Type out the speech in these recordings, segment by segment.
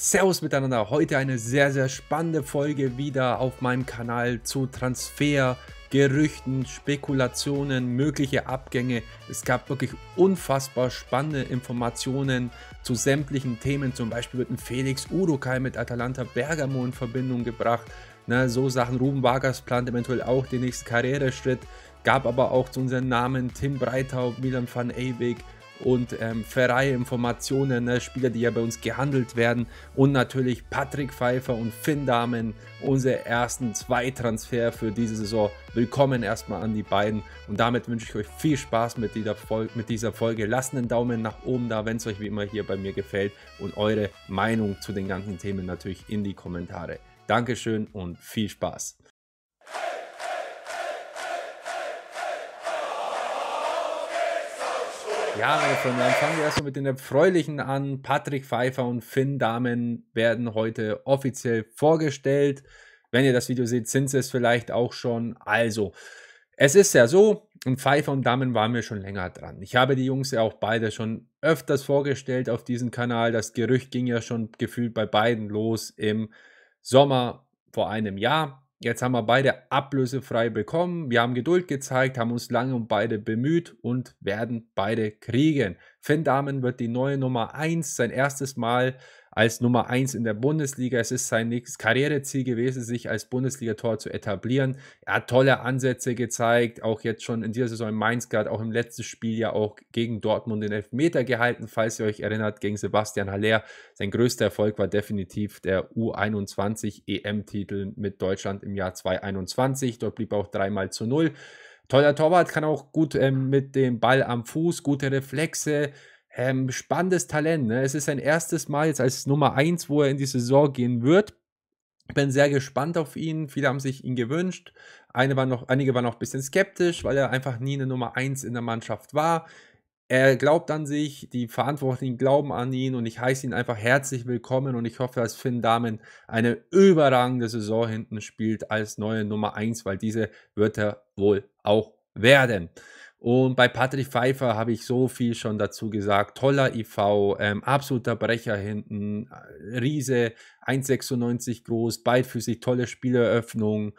Servus miteinander, heute eine sehr, sehr spannende Folge wieder auf meinem Kanal zu Transfer, Gerüchten, Spekulationen, mögliche Abgänge. Es gab wirklich unfassbar spannende Informationen zu sämtlichen Themen. Zum Beispiel wird ein Felix Urukai mit Atalanta Bergamo in Verbindung gebracht. Ne, so Sachen, Ruben Vargas plant eventuell auch den nächsten Karriereschritt. Gab aber auch zu unseren Namen Tim Breithaupt, Milan van Eybeck, und ähm, verreihe Informationen, ne? Spieler, die ja bei uns gehandelt werden und natürlich Patrick Pfeiffer und Finn Dahmen, unsere ersten zwei Transfer für diese Saison. Willkommen erstmal an die beiden und damit wünsche ich euch viel Spaß mit dieser, Folge, mit dieser Folge. Lasst einen Daumen nach oben da, wenn es euch wie immer hier bei mir gefällt und eure Meinung zu den ganzen Themen natürlich in die Kommentare. Dankeschön und viel Spaß. Ja, meine Freunde, dann fangen wir erstmal mit den Erfreulichen an. Patrick Pfeiffer und Finn Damen werden heute offiziell vorgestellt. Wenn ihr das Video seht, sind sie es vielleicht auch schon. Also, es ist ja so, und Pfeiffer und Damen waren wir schon länger dran. Ich habe die Jungs ja auch beide schon öfters vorgestellt auf diesem Kanal. Das Gerücht ging ja schon gefühlt bei beiden los im Sommer vor einem Jahr. Jetzt haben wir beide ablösefrei bekommen. Wir haben Geduld gezeigt, haben uns lange um beide bemüht und werden beide kriegen. Finn Damen wird die neue Nummer 1, sein erstes Mal als Nummer 1 in der Bundesliga. Es ist sein nächstes Karriereziel gewesen, sich als Bundesligator zu etablieren. Er hat tolle Ansätze gezeigt, auch jetzt schon in dieser Saison in Mainz gerade, auch im letzten Spiel ja auch gegen Dortmund den Elfmeter gehalten, falls ihr euch erinnert, gegen Sebastian Haller. Sein größter Erfolg war definitiv der U21 EM-Titel e mit Deutschland im Jahr 2021. Dort blieb er auch dreimal zu null. Toller Torwart, kann auch gut ähm, mit dem Ball am Fuß, gute Reflexe, ähm, spannendes Talent. Ne? Es ist sein erstes Mal jetzt als Nummer 1, wo er in die Saison gehen wird. Bin sehr gespannt auf ihn. Viele haben sich ihn gewünscht. Eine waren noch, einige waren noch ein bisschen skeptisch, weil er einfach nie eine Nummer 1 in der Mannschaft war. Er glaubt an sich, die Verantwortlichen glauben an ihn und ich heiße ihn einfach herzlich willkommen und ich hoffe, dass Finn Damen eine überragende Saison hinten spielt als neue Nummer 1, weil diese wird er wohl auch werden. Und bei Patrick Pfeiffer habe ich so viel schon dazu gesagt. Toller IV, ähm, absoluter Brecher hinten, äh, Riese, 1,96 groß, beidfüßig, tolle Spieleröffnung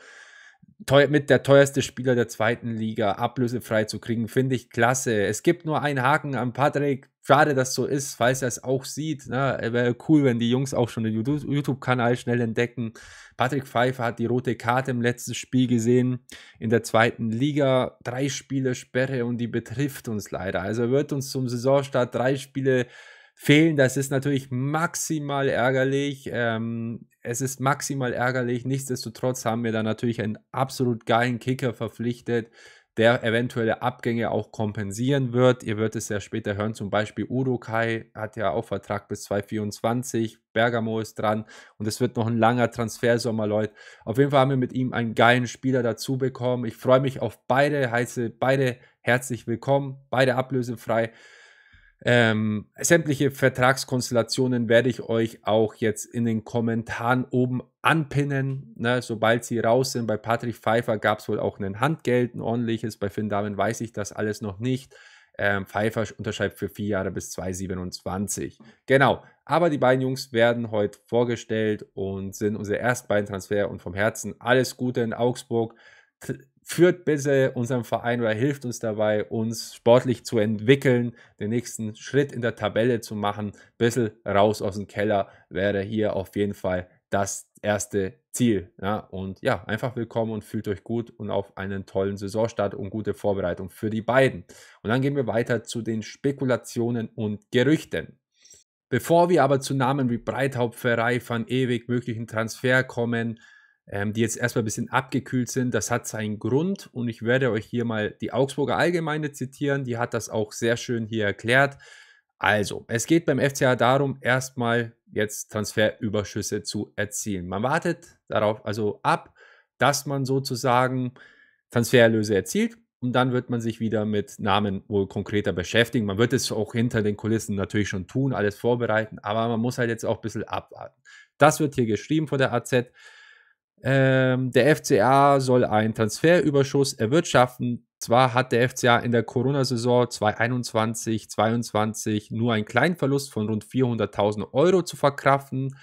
teuer, mit der teuerste Spieler der zweiten Liga ablösefrei zu kriegen, finde ich klasse. Es gibt nur einen Haken an Patrick. Schade, dass so ist, falls er es auch sieht. Ne? Wäre cool, wenn die Jungs auch schon den YouTube-Kanal schnell entdecken. Patrick Pfeiffer hat die rote Karte im letzten Spiel gesehen in der zweiten Liga. Drei Spiele Sperre und die betrifft uns leider. Also er wird uns zum Saisonstart drei Spiele äh, fehlen. Das ist natürlich maximal ärgerlich. Ähm, es ist maximal ärgerlich. Nichtsdestotrotz haben wir da natürlich einen absolut geilen Kicker verpflichtet, der eventuelle Abgänge auch kompensieren wird. Ihr werdet es ja später hören, zum Beispiel Udo Kai hat ja auch Vertrag bis 2024, Bergamo ist dran und es wird noch ein langer Transfersommer, Leute. Auf jeden Fall haben wir mit ihm einen geilen Spieler dazu bekommen. Ich freue mich auf beide, heiße beide herzlich willkommen, beide ablösefrei. Ähm, sämtliche Vertragskonstellationen werde ich euch auch jetzt in den Kommentaren oben anpinnen. Ne? Sobald sie raus sind, bei Patrick Pfeiffer gab es wohl auch ein Handgeld, ein ordentliches. Bei Finn Damen weiß ich das alles noch nicht. Ähm, Pfeiffer unterschreibt für vier Jahre bis 2027. Genau. Aber die beiden Jungs werden heute vorgestellt und sind unser ersten beiden Transfer und vom Herzen alles Gute in Augsburg führt bitte unserem Verein oder hilft uns dabei, uns sportlich zu entwickeln, den nächsten Schritt in der Tabelle zu machen. Ein bisschen raus aus dem Keller wäre hier auf jeden Fall das erste Ziel. Ja? Und ja, einfach willkommen und fühlt euch gut und auf einen tollen Saisonstart und gute Vorbereitung für die beiden. Und dann gehen wir weiter zu den Spekulationen und Gerüchten. Bevor wir aber zu Namen wie Breithaupt, Verrei, Van Ewig, möglichen Transfer kommen, ähm, die jetzt erstmal ein bisschen abgekühlt sind. Das hat seinen Grund und ich werde euch hier mal die Augsburger Allgemeine zitieren. Die hat das auch sehr schön hier erklärt. Also, es geht beim FCA darum, erstmal jetzt Transferüberschüsse zu erzielen. Man wartet darauf also ab, dass man sozusagen Transfererlöse erzielt und dann wird man sich wieder mit Namen wohl konkreter beschäftigen. Man wird es auch hinter den Kulissen natürlich schon tun, alles vorbereiten, aber man muss halt jetzt auch ein bisschen abwarten. Das wird hier geschrieben von der AZ. Ähm, der FCA soll einen Transferüberschuss erwirtschaften. Zwar hat der FCA in der Corona-Saison 2021-22 nur einen kleinen Verlust von rund 400.000 Euro zu verkraften.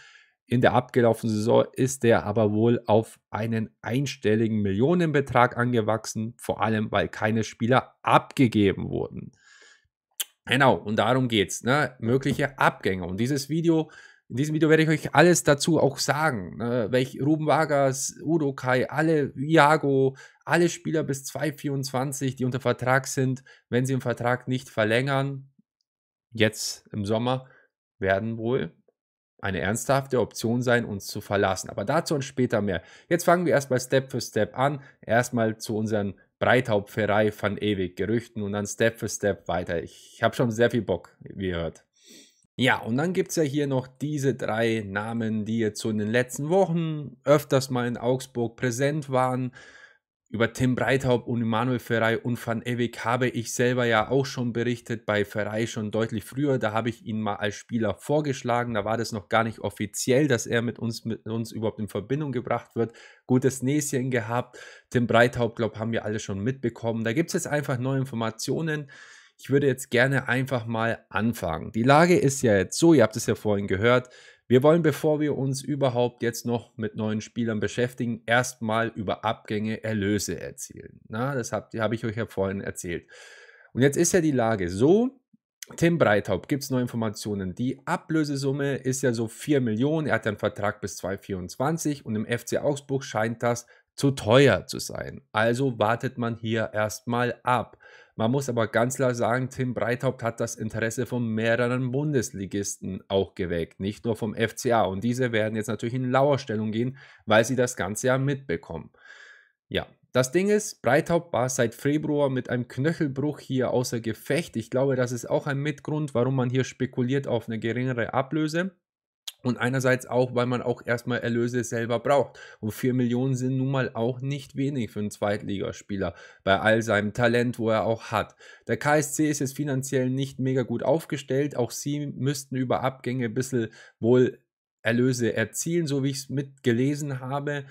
In der abgelaufenen Saison ist der aber wohl auf einen einstelligen Millionenbetrag angewachsen, vor allem weil keine Spieler abgegeben wurden. Genau, und darum geht es, ne? mögliche Abgänge. Und dieses Video in diesem Video werde ich euch alles dazu auch sagen, ne? welch Ruben Vargas, Udo Kai, alle, Iago, alle Spieler bis 2024, die unter Vertrag sind, wenn sie den Vertrag nicht verlängern, jetzt im Sommer, werden wohl eine ernsthafte Option sein, uns zu verlassen. Aber dazu und später mehr. Jetzt fangen wir erstmal Step für Step an. Erstmal zu unseren breithaupt von ewig Gerüchten und dann Step für Step weiter. Ich habe schon sehr viel Bock, wie ihr hört. Ja, und dann gibt es ja hier noch diese drei Namen, die jetzt so in den letzten Wochen öfters mal in Augsburg präsent waren. Über Tim Breithaupt und Immanuel Ferrei und Van Ewig habe ich selber ja auch schon berichtet, bei Ferrei schon deutlich früher. Da habe ich ihn mal als Spieler vorgeschlagen. Da war das noch gar nicht offiziell, dass er mit uns, mit uns überhaupt in Verbindung gebracht wird. Gutes Näschen gehabt. Tim Breithaupt, glaube ich, haben wir alle schon mitbekommen. Da gibt es jetzt einfach neue Informationen ich würde jetzt gerne einfach mal anfangen. Die Lage ist ja jetzt so, ihr habt es ja vorhin gehört. Wir wollen, bevor wir uns überhaupt jetzt noch mit neuen Spielern beschäftigen, erstmal über Abgänge Erlöse erzielen. Na, das habe hab ich euch ja vorhin erzählt. Und jetzt ist ja die Lage so, Tim Breithaupt gibt es neue Informationen. Die Ablösesumme ist ja so 4 Millionen. Er hat ja einen Vertrag bis 2024 und im FC Augsburg scheint das zu teuer zu sein. Also wartet man hier erstmal ab. Man muss aber ganz klar sagen, Tim Breithaupt hat das Interesse von mehreren Bundesligisten auch geweckt, nicht nur vom FCA. Und diese werden jetzt natürlich in Lauerstellung gehen, weil sie das ganze ja mitbekommen. Ja, das Ding ist, Breithaupt war seit Februar mit einem Knöchelbruch hier außer Gefecht. Ich glaube, das ist auch ein Mitgrund, warum man hier spekuliert auf eine geringere Ablöse. Und einerseits auch, weil man auch erstmal Erlöse selber braucht. Und 4 Millionen sind nun mal auch nicht wenig für einen Zweitligaspieler, bei all seinem Talent, wo er auch hat. Der KSC ist jetzt finanziell nicht mega gut aufgestellt. Auch sie müssten über Abgänge ein bisschen wohl Erlöse erzielen, so wie ich es mitgelesen habe.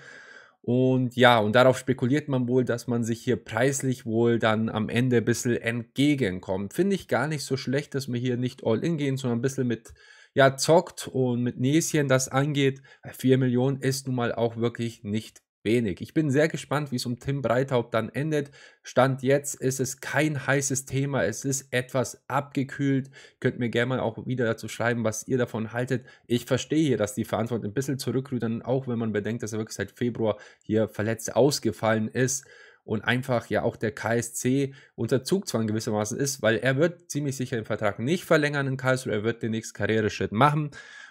Und ja, und darauf spekuliert man wohl, dass man sich hier preislich wohl dann am Ende ein bisschen entgegenkommt. Finde ich gar nicht so schlecht, dass wir hier nicht all in gehen, sondern ein bisschen mit ja, zockt und mit Näschen das angeht. 4 Millionen ist nun mal auch wirklich nicht wenig. Ich bin sehr gespannt, wie es um Tim Breithaupt dann endet. Stand jetzt ist es kein heißes Thema, es ist etwas abgekühlt. Könnt mir gerne mal auch wieder dazu schreiben, was ihr davon haltet. Ich verstehe hier, dass die Verantwortung ein bisschen zurückrudern, auch wenn man bedenkt, dass er wirklich seit Februar hier verletzt ausgefallen ist und einfach ja auch der KSC unter Zugzwang gewissermaßen ist, weil er wird ziemlich sicher den Vertrag nicht verlängern in Karlsruhe, er wird den nächsten Karriereschritt machen.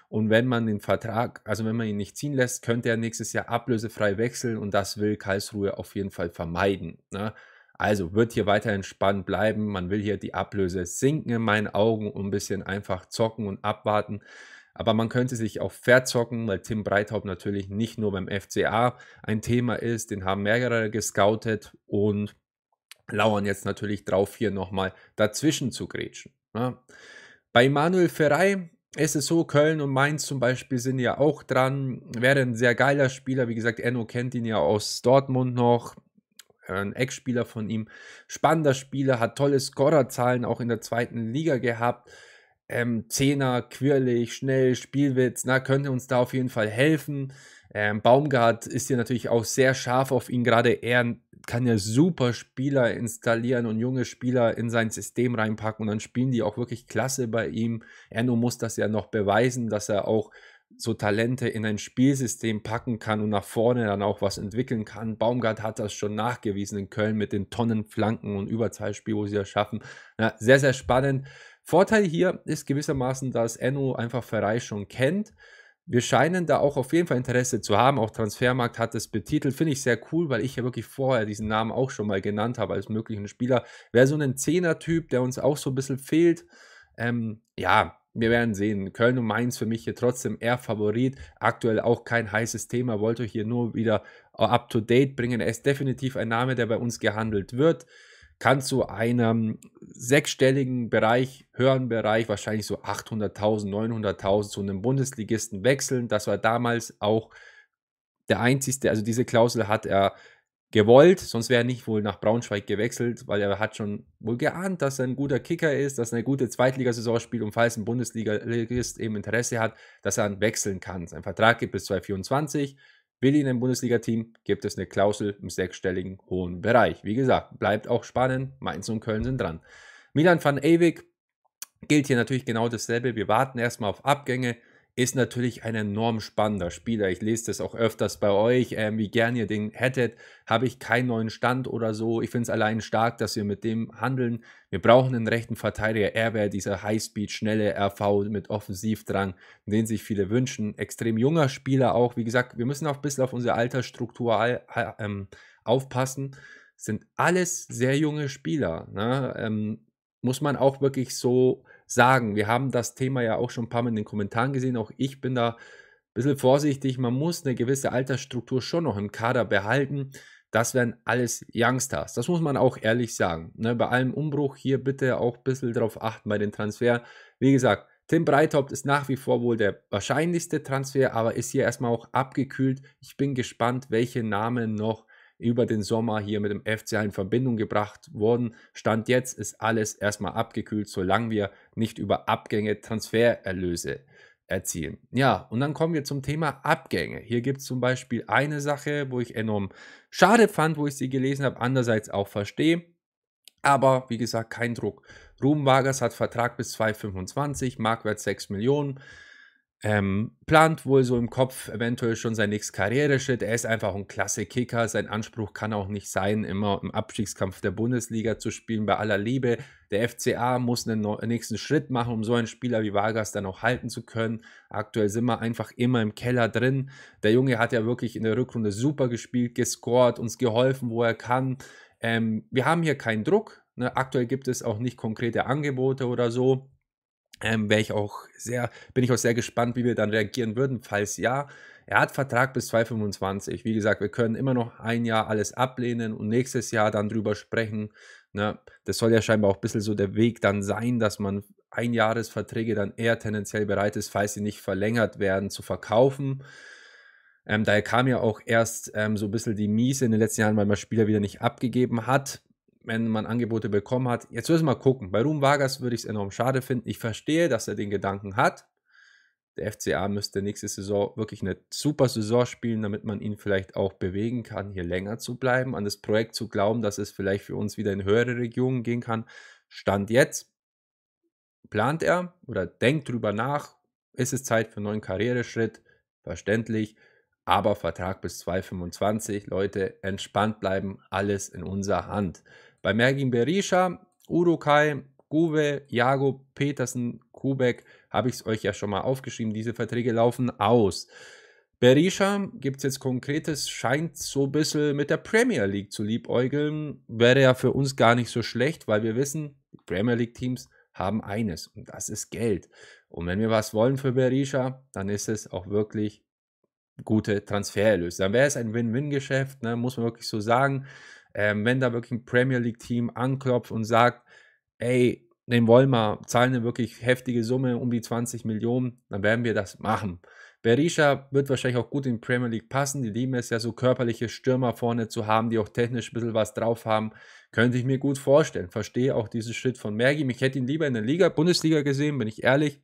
Und wenn man den Vertrag, also wenn man ihn nicht ziehen lässt, könnte er nächstes Jahr ablösefrei wechseln und das will Karlsruhe auf jeden Fall vermeiden. Ne? Also wird hier weiter entspannt bleiben. Man will hier die Ablöse sinken in meinen Augen und ein bisschen einfach zocken und abwarten. Aber man könnte sich auch verzocken, weil Tim Breithaupt natürlich nicht nur beim FCA ein Thema ist. Den haben mehrere gescoutet und lauern jetzt natürlich drauf, hier nochmal dazwischen zu grätschen. Ja. Ne? Bei Manuel Ferrei SSO Köln und Mainz zum Beispiel sind ja auch dran. Wäre ein sehr geiler Spieler. Wie gesagt, Enno kennt ihn ja aus Dortmund noch. Äh, ein Ex-Spieler von ihm. Spannender Spieler, hat tolle Scorerzahlen auch in der zweiten Liga gehabt. Ähm, Zehner, quirlig, schnell, Spielwitz, na, könnte uns da auf jeden Fall helfen. Ähm, Baumgart ist hier natürlich auch sehr scharf auf ihn, gerade er kann ja super Spieler installieren und junge Spieler in sein System reinpacken und dann spielen die auch wirklich klasse bei ihm. Erno muss das ja noch beweisen, dass er auch so Talente in ein Spielsystem packen kann und nach vorne dann auch was entwickeln kann. Baumgart hat das schon nachgewiesen in Köln mit den Tonnenflanken und Überzahlspiel, wo sie das schaffen. Ja, sehr, sehr spannend. Vorteil hier ist gewissermaßen, dass Enno einfach Ferrei schon kennt wir scheinen da auch auf jeden Fall Interesse zu haben. Auch Transfermarkt hat es betitelt. Finde ich sehr cool, weil ich ja wirklich vorher diesen Namen auch schon mal genannt habe als möglichen Spieler. Wäre so ein Zehner-Typ, der uns auch so ein bisschen fehlt. Ähm, ja, wir werden sehen. Köln und Mainz für mich hier trotzdem eher Favorit. Aktuell auch kein heißes Thema. Wollte euch hier nur wieder up to date bringen. Er ist definitiv ein Name, der bei uns gehandelt wird kann zu einem sechsstelligen Bereich, höheren Bereich, wahrscheinlich so 800.000, 900.000 zu einem Bundesligisten wechseln. Das war damals auch der einzigste, also diese Klausel hat er gewollt, sonst wäre er nicht wohl nach Braunschweig gewechselt, weil er hat schon wohl geahnt, dass er ein guter Kicker ist, dass er eine gute Zweitligasaison spielt und falls ein Bundesligist eben Interesse hat, dass er wechseln kann. Sein Vertrag gibt bis 2024 Will ihn im Bundesliga-Team, gibt es eine Klausel im sechsstelligen hohen Bereich. Wie gesagt, bleibt auch spannend. Mainz und Köln sind dran. Milan van Ewig gilt hier natürlich genau dasselbe. Wir warten erstmal auf Abgänge ist natürlich ein enorm spannender Spieler. Ich lese das auch öfters bei euch, äh, wie gern ihr den hättet. Habe ich keinen neuen Stand oder so. Ich finde es allein stark, dass wir mit dem handeln. Wir brauchen einen rechten Verteidiger. Er wäre dieser Highspeed, schnelle RV mit Offensivdrang, den sich viele wünschen. Extrem junger Spieler auch. Wie gesagt, wir müssen auch ein bisschen auf unsere Altersstruktur ähm, aufpassen. Sind alles sehr junge Spieler. Ne? Ähm, muss man auch wirklich so sagen. Wir haben das Thema ja auch schon ein paar Mal in den Kommentaren gesehen. Auch ich bin da ein bisschen vorsichtig. Man muss eine gewisse Altersstruktur schon noch im Kader behalten. Das wären alles Youngstars. Das muss man auch ehrlich sagen. Ne, bei allem Umbruch hier bitte auch ein bisschen drauf achten bei den Transfer. Wie gesagt, Tim Breithaupt ist nach wie vor wohl der wahrscheinlichste Transfer, aber ist hier erstmal auch abgekühlt. Ich bin gespannt, welche Namen noch über den Sommer hier mit dem FCH in Verbindung gebracht worden. Stand jetzt ist alles erstmal abgekühlt, solange wir nicht über Abgänge Transfererlöse erzielen. Ja, und dann kommen wir zum Thema Abgänge. Hier gibt es zum Beispiel eine Sache, wo ich enorm schade fand, wo ich sie gelesen habe, andererseits auch verstehe. Aber wie gesagt, kein Druck. Ruben Vargas hat Vertrag bis 2025, Marktwert 6 Millionen. Ähm, plant wohl so im Kopf eventuell schon seinen nächsten Karriereschritt. Er ist einfach ein klasse Kicker. Sein Anspruch kann auch nicht sein, immer im Abstiegskampf der Bundesliga zu spielen, bei aller Liebe. Der FCA muss einen nächsten Schritt machen, um so einen Spieler wie Vargas dann auch halten zu können. Aktuell sind wir einfach immer im Keller drin. Der Junge hat ja wirklich in der Rückrunde super gespielt, gescored, uns geholfen, wo er kann. Ähm, wir haben hier keinen Druck. Ne? Aktuell gibt es auch nicht konkrete Angebote oder so. Ähm, wäre ich auch sehr, bin ich auch sehr gespannt, wie wir dann reagieren würden, falls ja. Er hat Vertrag bis 2025. Wie gesagt, wir können immer noch ein Jahr alles ablehnen und nächstes Jahr dann drüber sprechen. Ne? Das soll ja scheinbar auch ein bisschen so der Weg dann sein, dass man Einjahresverträge dann eher tendenziell bereit ist, falls sie nicht verlängert werden, zu verkaufen. Ähm, daher kam ja auch erst ähm, so ein bisschen die Miese in den letzten Jahren, weil man Spieler wieder nicht abgegeben hat wenn man Angebote bekommen hat. Jetzt müssen wir mal gucken. Bei Ruhm Vargas würde ich es enorm schade finden. Ich verstehe, dass er den Gedanken hat. Der FCA müsste nächste Saison wirklich eine super Saison spielen, damit man ihn vielleicht auch bewegen kann, hier länger zu bleiben, an das Projekt zu glauben, dass es vielleicht für uns wieder in höhere Regionen gehen kann. Stand jetzt plant er oder denkt drüber nach, ist es Zeit für einen neuen Karriereschritt, verständlich, aber Vertrag bis 2025, Leute, entspannt bleiben, alles in unserer Hand. Bei Mergin Berisha, Urukai, Guwe, Jago, Petersen, Kubek habe ich es euch ja schon mal aufgeschrieben. Diese Verträge laufen aus. Berisha gibt es jetzt Konkretes, scheint so ein bisschen mit der Premier League zu liebäugeln. Wäre ja für uns gar nicht so schlecht, weil wir wissen, Premier League-Teams haben eines und das ist Geld. Und wenn wir was wollen für Berisha, dann ist es auch wirklich gute Transfererlöse. Dann wäre es ein Win-Win-Geschäft, ne? muss man wirklich so sagen ähm, wenn da wirklich ein Premier League-Team anklopft und sagt, ey, den wollen wir, zahlen eine wirklich heftige Summe, um die 20 Millionen, dann werden wir das machen. Berisha wird wahrscheinlich auch gut in die Premier League passen. Die lieben es ja so körperliche Stürmer vorne zu haben, die auch technisch ein bisschen was drauf haben. Könnte ich mir gut vorstellen. Verstehe auch diesen Schritt von Mergi. Mich hätte ihn lieber in der Liga, Bundesliga gesehen, bin ich ehrlich.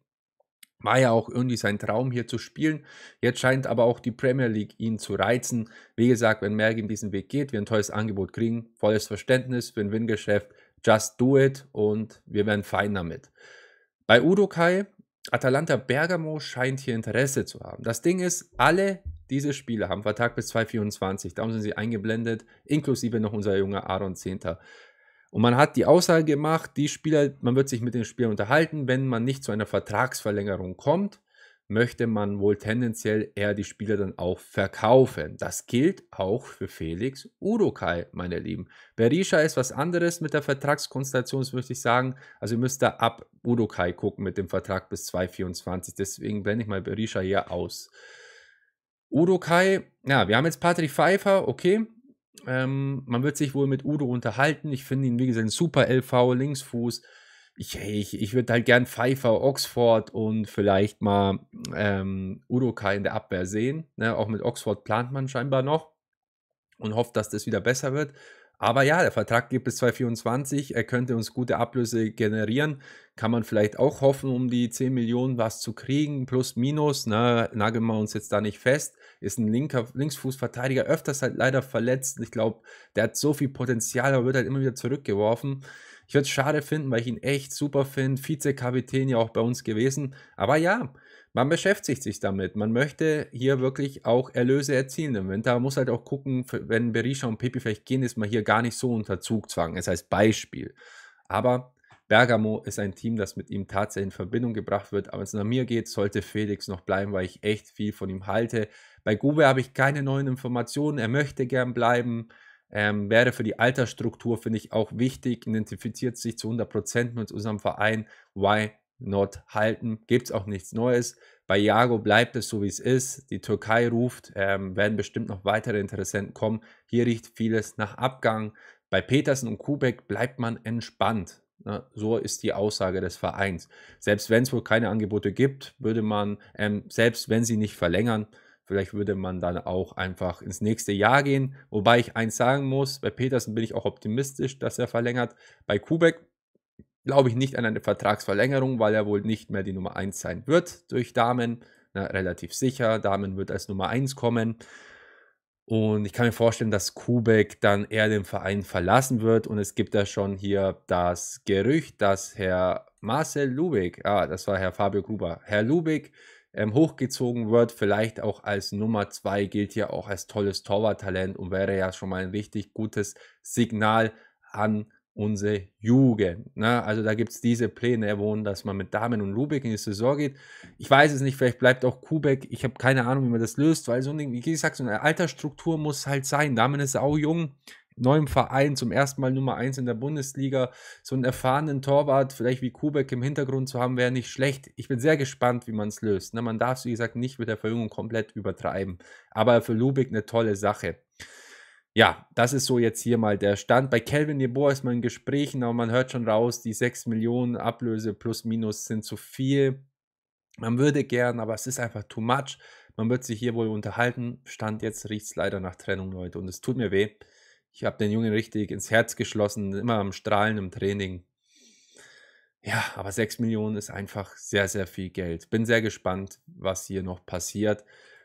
War ja auch irgendwie sein Traum hier zu spielen. Jetzt scheint aber auch die Premier League ihn zu reizen. Wie gesagt, wenn Mergim diesen Weg geht, wir ein tolles Angebot kriegen, volles Verständnis für ein Win-Geschäft, just do it und wir werden fein damit. Bei Udokai, Atalanta Bergamo scheint hier Interesse zu haben. Das Ding ist, alle diese Spieler haben Vertrag bis 2024, darum sind sie eingeblendet, inklusive noch unser junger Aaron Zehnter. Und man hat die Aussage gemacht, die Spieler, man wird sich mit den Spielern unterhalten, wenn man nicht zu einer Vertragsverlängerung kommt, möchte man wohl tendenziell eher die Spieler dann auch verkaufen. Das gilt auch für Felix Urukai, meine Lieben. Berisha ist was anderes mit der Vertragskonstellation, das würde ich sagen. Also ihr müsst da ab Urukai gucken mit dem Vertrag bis 2024. Deswegen blende ich mal Berisha hier aus. Urukai, ja, wir haben jetzt Patrick Pfeiffer, okay. Ähm, man wird sich wohl mit Udo unterhalten. Ich finde ihn, wie gesagt, ein super LV, Linksfuß. Ich, ich, ich würde halt gern Pfeiffer, Oxford und vielleicht mal ähm, Udo Kai in der Abwehr sehen. Ne? Auch mit Oxford plant man scheinbar noch und hofft, dass das wieder besser wird. Aber ja, der Vertrag geht bis 2024. Er könnte uns gute Ablöse generieren. Kann man vielleicht auch hoffen, um die 10 Millionen was zu kriegen, plus minus. Ne, nageln wir uns jetzt da nicht fest. Ist ein linker Linksfußverteidiger öfters halt leider verletzt. Ich glaube, der hat so viel Potenzial, aber wird halt immer wieder zurückgeworfen. Ich würde es schade finden, weil ich ihn echt super finde. Vizekapitän ja auch bei uns gewesen. Aber ja, man beschäftigt sich damit. Man möchte hier wirklich auch Erlöse erzielen im Winter. Man muss halt auch gucken, wenn Berisha und Pepi vielleicht gehen, ist man hier gar nicht so unter Zugzwang. Es heißt Beispiel. Aber Bergamo ist ein Team, das mit ihm tatsächlich in Verbindung gebracht wird. Aber wenn es nach mir geht, sollte Felix noch bleiben, weil ich echt viel von ihm halte. Bei Gube habe ich keine neuen Informationen. Er möchte gern bleiben. Ähm, wäre für die Altersstruktur, finde ich, auch wichtig. Identifiziert sich zu 100% mit unserem Verein. Why Nord halten. Gibt es auch nichts Neues. Bei Jago bleibt es so, wie es ist. Die Türkei ruft, ähm, werden bestimmt noch weitere Interessenten kommen. Hier riecht vieles nach Abgang. Bei Petersen und Kubek bleibt man entspannt. Na, ne? so ist die Aussage des Vereins. Selbst wenn es wohl keine Angebote gibt, würde man, ähm, selbst wenn sie nicht verlängern, vielleicht würde man dann auch einfach ins nächste Jahr gehen. Wobei ich eins sagen muss, bei Petersen bin ich auch optimistisch, dass er verlängert. Bei Kubek glaube ich nicht an eine Vertragsverlängerung, weil er wohl nicht mehr die Nummer 1 sein wird durch Damen. Na, ne, relativ sicher, Damen wird als Nummer 1 kommen. Und ich kann mir vorstellen, dass Kubek dann eher den Verein verlassen wird. Und es gibt ja schon hier das Gerücht, dass Herr Marcel Lubeck, ah, das war Herr Fabio Gruber, Herr Lubeck ähm, hochgezogen wird, vielleicht auch als Nummer 2, gilt ja auch als tolles Torwarttalent und wäre ja schon mal ein richtig gutes Signal an unsere Jugend. Ne? Also da gibt es diese Pläne, erwohnen, dass man mit Damen und Lubeck in die Saison geht. Ich weiß es nicht, vielleicht bleibt auch Kubek. Ich habe keine Ahnung, wie man das löst, weil so wie gesagt, so eine Altersstruktur muss halt sein. Damen ist auch jung, neu im Verein, zum ersten Mal Nummer 1 in der Bundesliga. So einen erfahrenen Torwart, vielleicht wie Kubek im Hintergrund zu haben, wäre nicht schlecht. Ich bin sehr gespannt, wie man es löst. Ne? Man darf es, wie gesagt, nicht mit der Verjüngung komplett übertreiben. Aber für Lubeck eine tolle Sache ja, das ist so jetzt hier mal der Stand. Bei Calvin Leboa ist man in Gesprächen, aber man hört schon raus, die 6 Millionen Ablöse plus minus sind zu viel. Man würde gern, aber es ist einfach too much. Man wird sich hier wohl unterhalten. Stand jetzt riecht es leider nach Trennung, Leute. Und es tut mir weh. Ich habe den Jungen richtig ins Herz geschlossen, immer am Strahlen im Training. Ja, aber 6 Millionen ist einfach sehr, sehr viel Geld. Bin sehr gespannt, was hier noch passiert.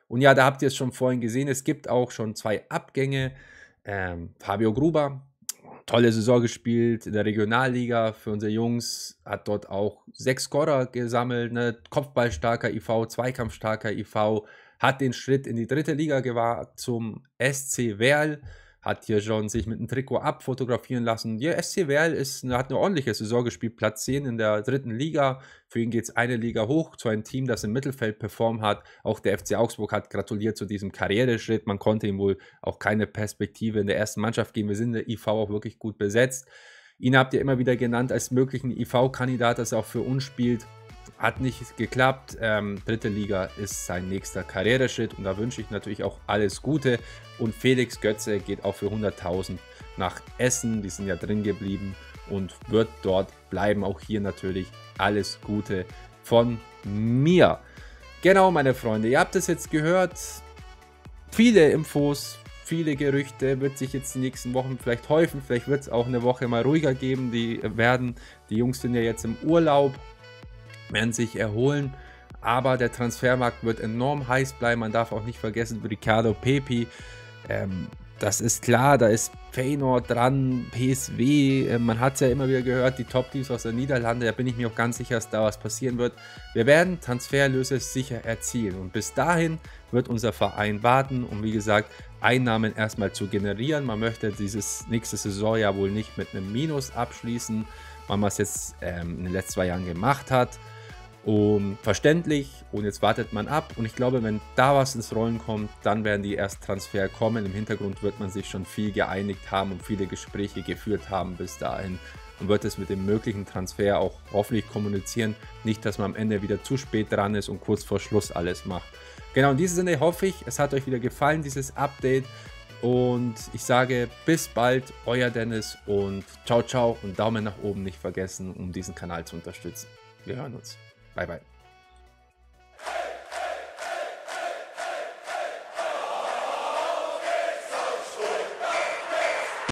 Und ja, da habt ihr es schon vorhin gesehen, es gibt auch schon zwei Abgänge. Ähm, Fabio Gruber, tolle Saison gespielt in der Regionalliga für unsere Jungs, hat dort auch sechs Scorer gesammelt, ne? Kopfballstarker IV, Zweikampfstarker IV, hat den Schritt in die dritte Liga gewagt zum SC Werl hat hier schon sich mit einem Trikot abfotografieren lassen. Der SC Werl ist, hat eine ordentliche Saison gespielt, Platz 10 in der dritten Liga. Für ihn geht es eine Liga hoch zu einem Team, das im Mittelfeld performt hat. Auch der FC Augsburg hat gratuliert zu diesem Karriereschritt. Man konnte ihm wohl auch keine Perspektive in der ersten Mannschaft geben. Wir sind in der IV auch wirklich gut besetzt. Ihn habt ihr immer wieder genannt als möglichen IV-Kandidat, dass er auch für uns spielt hat nicht geklappt. Ähm, dritte Liga ist sein nächster Karriereschritt und da wünsche ich natürlich auch alles Gute. Und Felix Götze geht auch für 100.000 nach Essen. Die sind ja drin geblieben und wird dort bleiben. Auch hier natürlich alles Gute von mir. Genau, meine Freunde, ihr habt es jetzt gehört. Viele Infos, viele Gerüchte, wird sich jetzt die nächsten Wochen vielleicht häufen. Vielleicht wird es auch eine Woche mal ruhiger geben. Die werden, die Jungs sind ja jetzt im Urlaub werden sich erholen. Aber der Transfermarkt wird enorm heiß bleiben. Man darf auch nicht vergessen, Ricardo Pepi. Ähm, das ist klar, da ist Feyenoord dran, PSW. Äh, man hat es ja immer wieder gehört, die Top-Teams aus der Niederlande. Da bin ich mir auch ganz sicher, dass da was passieren wird. Wir werden Transferlöse sicher erzielen. Und bis dahin wird unser Verein warten, um wie gesagt Einnahmen erstmal zu generieren. Man möchte dieses nächste Saison ja wohl nicht mit einem Minus abschließen, weil man es jetzt ähm, in den letzten zwei Jahren gemacht hat und verständlich und jetzt wartet man ab und ich glaube, wenn da was ins Rollen kommt, dann werden die erst Transfer kommen. Im Hintergrund wird man sich schon viel geeinigt haben und viele Gespräche geführt haben bis dahin und wird es mit dem möglichen Transfer auch hoffentlich kommunizieren. Nicht, dass man am Ende wieder zu spät dran ist und kurz vor Schluss alles macht. Genau, in diesem Sinne hoffe ich, es hat euch wieder gefallen, dieses Update. Und ich sage bis bald, euer Dennis und ciao, ciao und Daumen nach oben nicht vergessen, um diesen Kanal zu unterstützen. Wir hören uns. Bye bye.